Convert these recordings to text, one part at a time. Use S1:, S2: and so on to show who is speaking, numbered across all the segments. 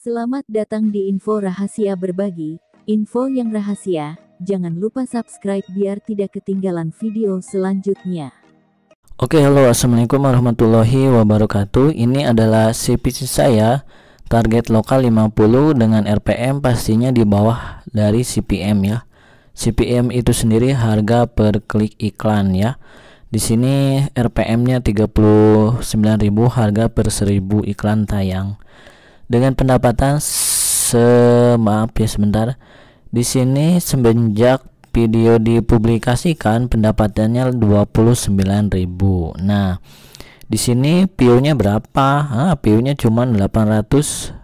S1: Selamat datang di info rahasia berbagi, info yang rahasia, jangan lupa subscribe biar tidak ketinggalan video selanjutnya. Oke halo assalamualaikum warahmatullahi wabarakatuh ini adalah CPC saya target lokal 50 dengan RPM pastinya di bawah dari CPM ya CPM itu sendiri harga per klik iklan ya di sini RPM nya 39.000 harga per 1000 iklan tayang dengan pendapatan se maaf ya sebentar di sini semenjak video dipublikasikan pendapatannya 29.000. Nah, di sini Pionya berapa? Ah, PO-nya cuma 800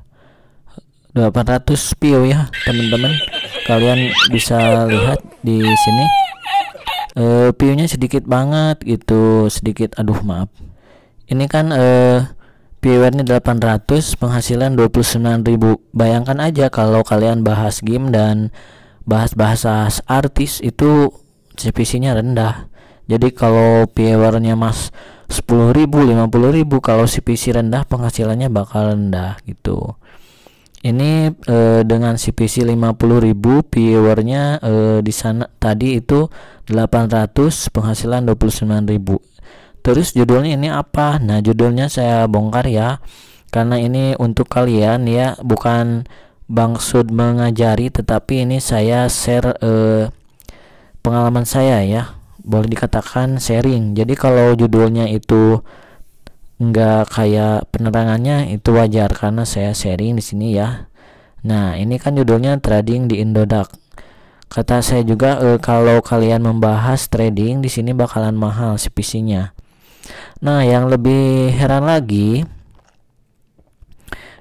S1: 800 PO ya, teman-teman. Kalian bisa lihat di sini. Eh, sedikit banget gitu, sedikit aduh maaf. Ini kan eh viewernya 800 penghasilan 29.000 bayangkan aja kalau kalian bahas game dan bahas bahasa artis itu CPC nya rendah jadi kalau viewernya mas 10.000 50.000 kalau CPC rendah penghasilannya bakal rendah gitu ini e, dengan CPC 50.000 viewernya e, di sana tadi itu 800 penghasilan 29.000 Terus judulnya ini apa? Nah, judulnya saya bongkar ya. Karena ini untuk kalian ya, bukan Bangsud mengajari tetapi ini saya share eh, pengalaman saya ya. Boleh dikatakan sharing. Jadi kalau judulnya itu enggak kayak penerangannya itu wajar karena saya sharing di sini ya. Nah, ini kan judulnya trading di Indodax. Kata saya juga e, kalau kalian membahas trading di sini bakalan mahal spesinya. nya Nah, yang lebih heran lagi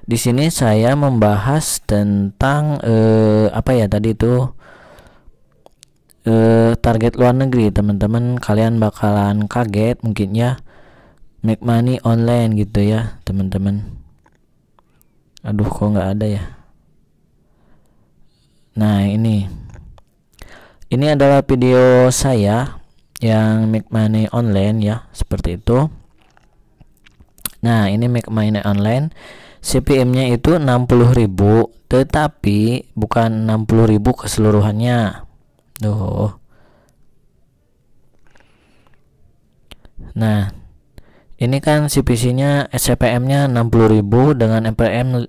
S1: di sini saya membahas tentang eh, apa ya tadi itu eh, target luar negeri, teman-teman. Kalian bakalan kaget mungkin ya make money online gitu ya, teman-teman. Aduh, kok nggak ada ya? Nah, ini. Ini adalah video saya yang make money online ya seperti itu nah ini make money online CPM nya itu 60.000 tetapi bukan 60.000 keseluruhannya tuh nah ini kan CPC nya SCPM nya 60.000 dengan MPM 19.000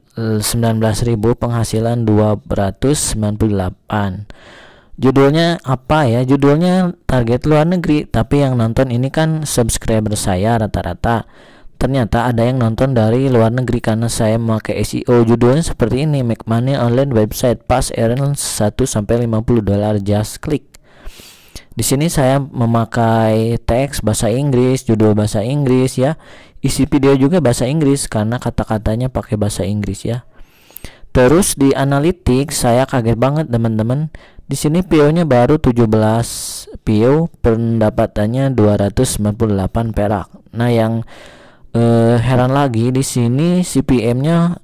S1: eh, penghasilan 298 judulnya apa ya judulnya target luar negeri tapi yang nonton ini kan subscriber saya rata-rata ternyata ada yang nonton dari luar negeri karena saya memakai SEO judulnya seperti ini make money online website pas earn 1 sampai 50 dollar just click di sini saya memakai teks bahasa Inggris judul bahasa Inggris ya isi video juga bahasa Inggris karena kata-katanya pakai bahasa Inggris ya terus di analitik saya kaget banget teman-teman di sini PO-nya baru 17 PO, pendapatannya 298 perak. Nah, yang eh, heran lagi di sini CPM-nya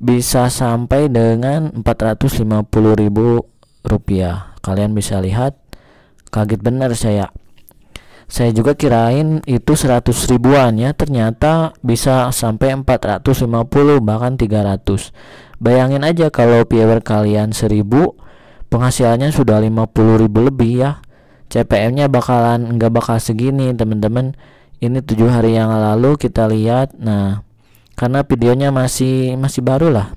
S1: bisa sampai dengan 450.000 rupiah. Kalian bisa lihat kaget benar saya. Saya juga kirain itu 100 ribuan ya, ternyata bisa sampai 450 bahkan 300. Bayangin aja kalau viewer kalian 1000 penghasilannya sudah 50 ribu lebih ya CPM-nya bakalan nggak bakal segini teman-teman ini tujuh hari yang lalu kita lihat nah karena videonya masih masih baru lah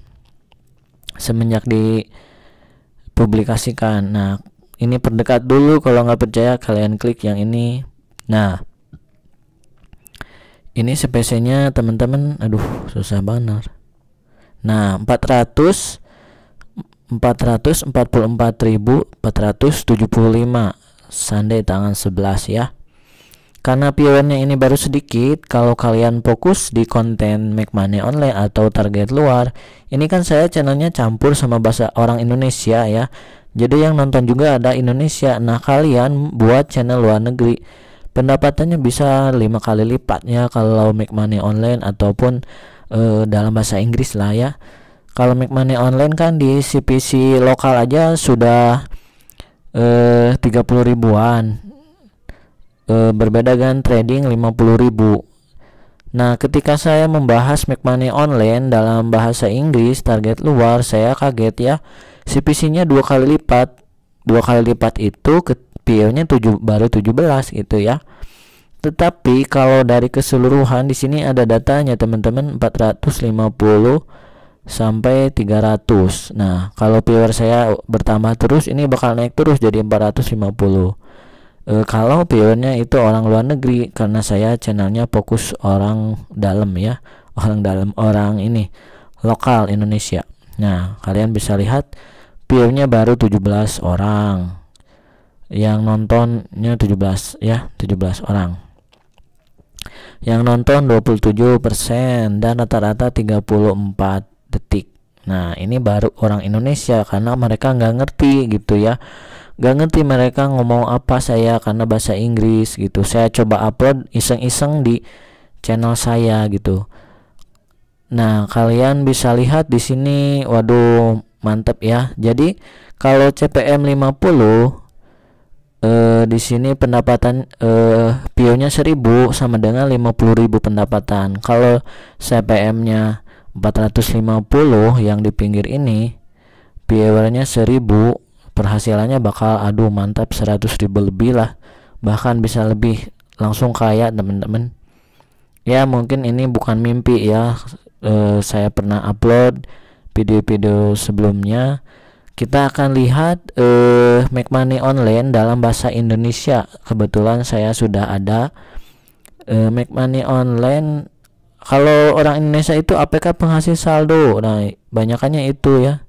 S1: semenjak dipublikasikan nah ini perdekat dulu kalau nggak percaya kalian klik yang ini nah ini spesinya teman-teman aduh susah banget nah 400 444.475 sandai tangan 11 ya karena pionnya ini baru sedikit, kalau kalian fokus di konten make money online atau target luar, ini kan saya channelnya campur sama bahasa orang Indonesia ya. Jadi yang nonton juga ada Indonesia. Nah, kalian buat channel luar negeri, pendapatannya bisa lima kali lipatnya kalau make money online ataupun e, dalam bahasa Inggris lah ya kalau make money online kan di CPC lokal aja sudah eh 30 ribuan eh, berbeda dengan trading 50 ribu Nah, ketika saya membahas make money online dalam bahasa Inggris target luar, saya kaget ya. CPC-nya dua kali lipat. Dua kali lipat itu ke PO-nya 7 baru 17 gitu ya. Tetapi kalau dari keseluruhan di sini ada datanya teman-teman 450 sampai 300 nah kalau viewer saya bertambah terus ini bakal naik terus jadi 450 e, kalau viewernya itu orang luar negeri karena saya channelnya fokus orang dalam ya orang dalam orang ini lokal Indonesia nah kalian bisa lihat viewernya baru 17 orang yang nontonnya 17 ya 17 orang yang nonton 27% dan rata-rata 34 detik nah ini baru orang Indonesia karena mereka nggak ngerti gitu ya Gak ngerti mereka ngomong apa saya karena bahasa Inggris gitu. Saya coba upload iseng-iseng di channel saya gitu. Nah, kalian bisa lihat di sini. Waduh, mantep ya. Jadi, kalau CPM 50 eh di sini pendapatan eh pionya 1000 sama dengan 50.000 pendapatan. Kalau CPM-nya 450 yang di pinggir ini PW-nya 1000 perhasilannya bakal aduh mantap 100 ribu lebih lah bahkan bisa lebih langsung kaya temen-temen. ya mungkin ini bukan mimpi ya e, saya pernah upload video-video sebelumnya kita akan lihat e, make money online dalam bahasa Indonesia kebetulan saya sudah ada e, make money online kalau orang Indonesia itu APK penghasil saldo nah banyakannya itu ya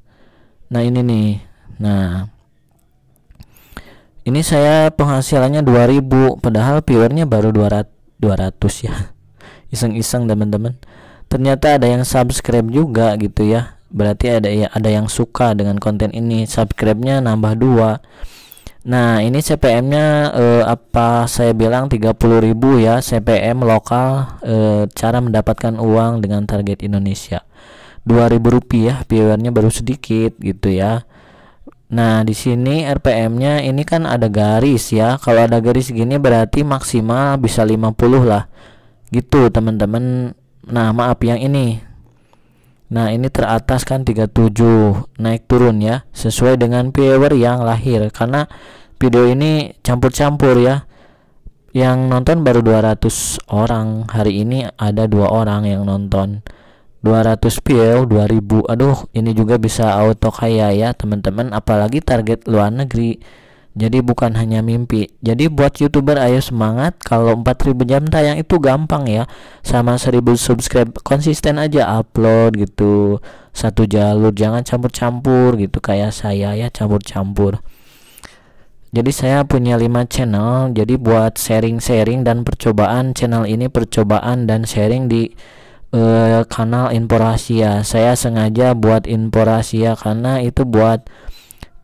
S1: nah ini nih nah ini saya penghasilannya 2000 padahal viewernya baru 200 ratus ya iseng-iseng teman-teman ternyata ada yang subscribe juga gitu ya berarti ada ya ada yang suka dengan konten ini subscribe-nya nambah dua Nah, ini CPM-nya eh, apa saya bilang 30.000 ya, CPM lokal eh, cara mendapatkan uang dengan target Indonesia. 2000 rupiah viewernya baru sedikit gitu ya. Nah, di sini RPM-nya ini kan ada garis ya. Kalau ada garis gini berarti maksimal bisa 50 lah. Gitu, teman-teman. Nah, maaf yang ini Nah ini teratas kan 37 naik turun ya sesuai dengan viewer yang lahir karena video ini campur-campur ya yang nonton baru 200 orang hari ini ada dua orang yang nonton 200 view 2000 aduh ini juga bisa auto kaya ya teman-teman apalagi target luar negeri jadi bukan hanya mimpi. Jadi buat YouTuber ayo semangat. Kalau 4000 jam tayang itu gampang ya. Sama 1000 subscribe konsisten aja upload gitu. Satu jalur jangan campur-campur gitu kayak saya ya campur-campur. Jadi saya punya 5 channel. Jadi buat sharing-sharing dan percobaan channel ini percobaan dan sharing di uh, kanal Inforasia. Saya sengaja buat Inforasia karena itu buat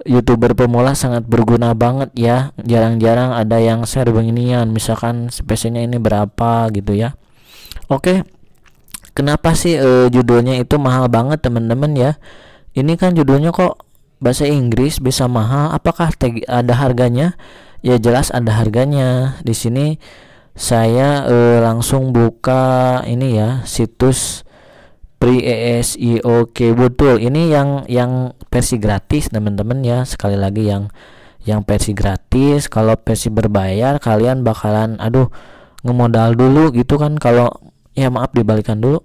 S1: youtuber pemula sangat berguna banget ya jarang-jarang ada yang share beginian misalkan spesinya ini berapa gitu ya oke kenapa sih uh, judulnya itu mahal banget teman-teman ya ini kan judulnya kok bahasa Inggris bisa mahal apakah tag ada harganya ya jelas ada harganya di sini saya uh, langsung buka ini ya situs pre ESI oke betul ini yang yang versi gratis teman-teman ya sekali lagi yang yang versi gratis kalau versi berbayar kalian bakalan aduh ngemodal dulu gitu kan kalau ya maaf dibalikan dulu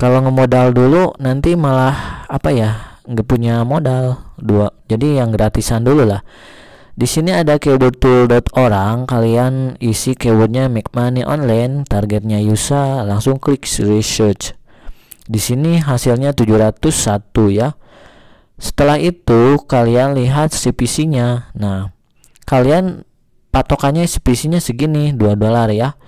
S1: kalau ngemodal dulu nanti malah apa ya nggak punya modal dua jadi yang gratisan dulu lah di sini ada keyword tool dot orang, kalian isi keywordnya make money online, targetnya yusa langsung klik research. Di sini hasilnya 701 ya. Setelah itu kalian lihat CPC-nya. Nah, kalian patokannya CPC-nya segini, dua dolar ya.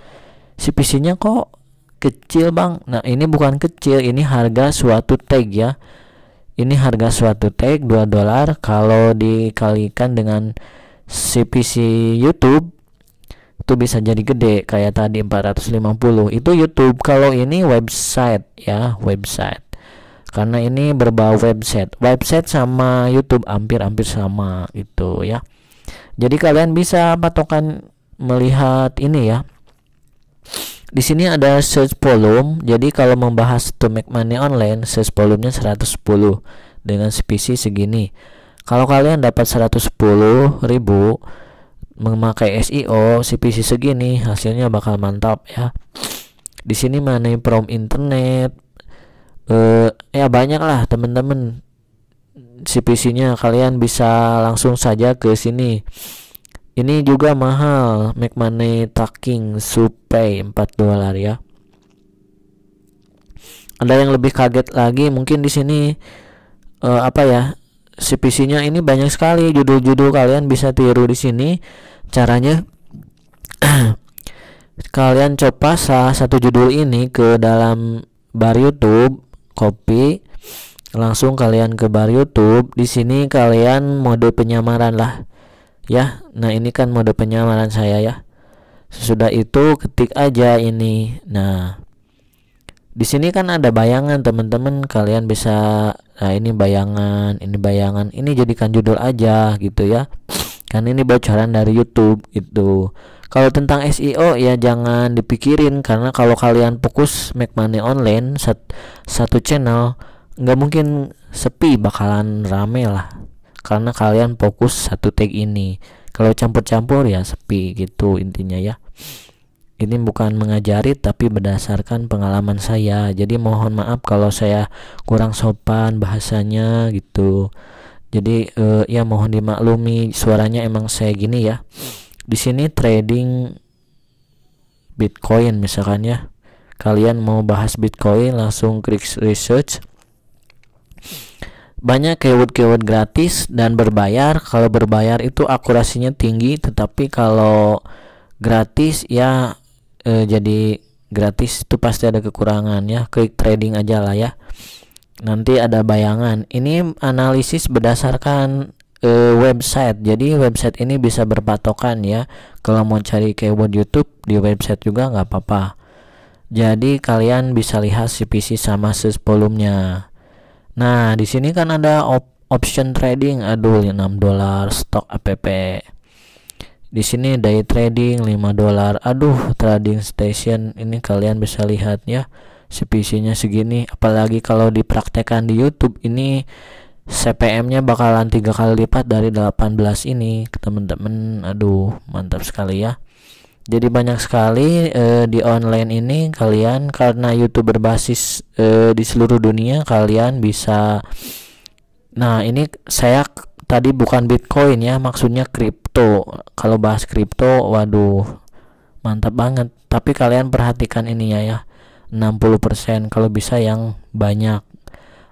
S1: CPC-nya kok kecil bang nah ini bukan kecil ini harga suatu tag ya ini harga suatu tag dua dolar kalau dikalikan dengan CPC YouTube itu bisa jadi gede kayak tadi 450 itu YouTube kalau ini website ya website karena ini berbau website website sama YouTube hampir-hampir sama itu ya jadi kalian bisa patokan melihat ini ya di sini ada search volume. Jadi kalau membahas to make money online, search volume volumenya 110 dengan spesies segini. Kalau kalian dapat 110 ribu memakai SEO CPC segini hasilnya bakal mantap ya. Di sini money from internet eh ya banyak lah teman-teman CPC-nya kalian bisa langsung saja ke sini. Ini juga mahal, make money tracking supay 4 dolar ya. Ada yang lebih kaget lagi mungkin di sini uh, apa ya CPC-nya ini banyak sekali judul-judul kalian bisa tiru di sini caranya kalian coba salah satu judul ini ke dalam bar YouTube copy langsung kalian ke bar YouTube di sini kalian mode penyamaran lah ya nah ini kan mode penyamaran saya ya sesudah itu ketik aja ini nah di sini kan ada bayangan teman-teman kalian bisa nah ini bayangan ini bayangan ini jadikan judul aja gitu ya kan ini bocoran dari YouTube itu kalau tentang SEO ya jangan dipikirin karena kalau kalian fokus make money online sat satu channel nggak mungkin sepi bakalan rame lah karena kalian fokus satu tag ini kalau campur-campur ya sepi gitu intinya ya ini bukan mengajari tapi berdasarkan pengalaman saya jadi mohon maaf kalau saya kurang sopan bahasanya gitu jadi eh, ya mohon dimaklumi suaranya emang saya gini ya di sini trading Bitcoin misalkan ya kalian mau bahas Bitcoin langsung klik research banyak keyword-keyword gratis dan berbayar kalau berbayar itu akurasinya tinggi tetapi kalau gratis ya eh, jadi gratis itu pasti ada kekurangan ya Klik trading aja lah ya nanti ada bayangan ini analisis berdasarkan eh, website jadi website ini bisa berpatokan ya kalau mau cari keyword YouTube di website juga nggak apa-apa jadi kalian bisa lihat CPC sama sebelumnya nah di sini kan ada op option trading aduh 6 dolar stok app di sini day trading 5 dolar aduh trading station ini kalian bisa lihat ya CPC segini apalagi kalau dipraktekan di YouTube ini CPM nya bakalan tiga kali lipat dari 18 ini temen-temen aduh mantap sekali ya jadi banyak sekali eh, di online ini kalian karena YouTube berbasis eh, di seluruh dunia kalian bisa nah ini saya tadi bukan Bitcoin ya, maksudnya kripto. Kalau bahas kripto, waduh, mantap banget. Tapi kalian perhatikan ini ya ya. 60% kalau bisa yang banyak.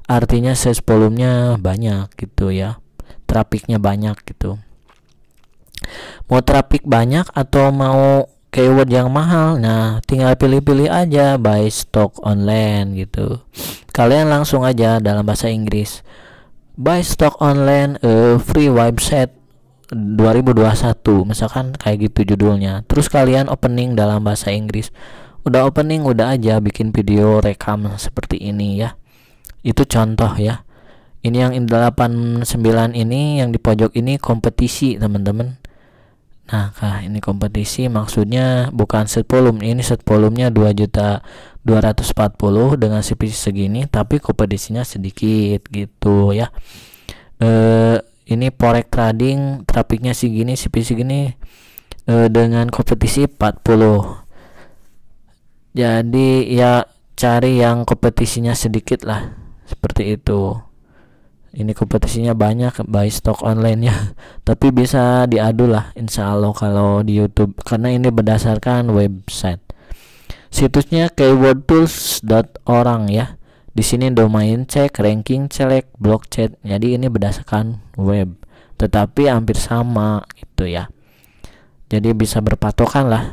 S1: Artinya sales volumenya banyak gitu ya. Trafiknya banyak gitu. Mau trafik banyak atau mau keyword yang mahal? Nah, tinggal pilih-pilih aja buy stock online gitu. Kalian langsung aja dalam bahasa Inggris buy stock online uh, free website 2021 misalkan kayak gitu judulnya terus kalian opening dalam bahasa Inggris udah opening udah aja bikin video rekam seperti ini ya itu contoh ya ini yang 89 ini yang di pojok ini kompetisi teman-teman Nah, ini kompetisi maksudnya bukan set volume, ini set volumenya 2 juta 240 dengan CPC segini tapi kompetisinya sedikit gitu ya. Eh ini forex trading trafiknya segini CPC segini e, dengan kompetisi 40. Jadi ya cari yang kompetisinya sedikit lah seperti itu ini kompetisinya banyak by stock online ya tapi bisa diadu lah insya Allah kalau di YouTube karena ini berdasarkan website situsnya keywordtools.orang ya di sini domain cek ranking select blog chat jadi ini berdasarkan web tetapi hampir sama itu ya jadi bisa berpatokan lah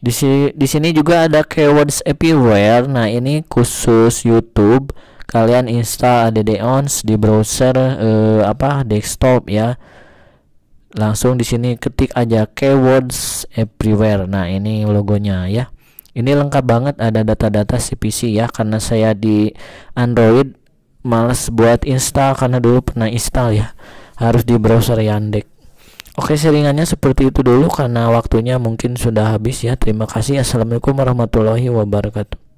S1: di sini di sini juga ada keywords everywhere nah ini khusus YouTube kalian install add-ons di browser eh, apa desktop ya langsung di sini ketik aja keywords everywhere nah ini logonya ya ini lengkap banget ada data-data CPC ya karena saya di Android males buat install karena dulu pernah install ya harus di browser Yandex Oke seringannya seperti itu dulu karena waktunya mungkin sudah habis ya terima kasih assalamualaikum warahmatullahi wabarakatuh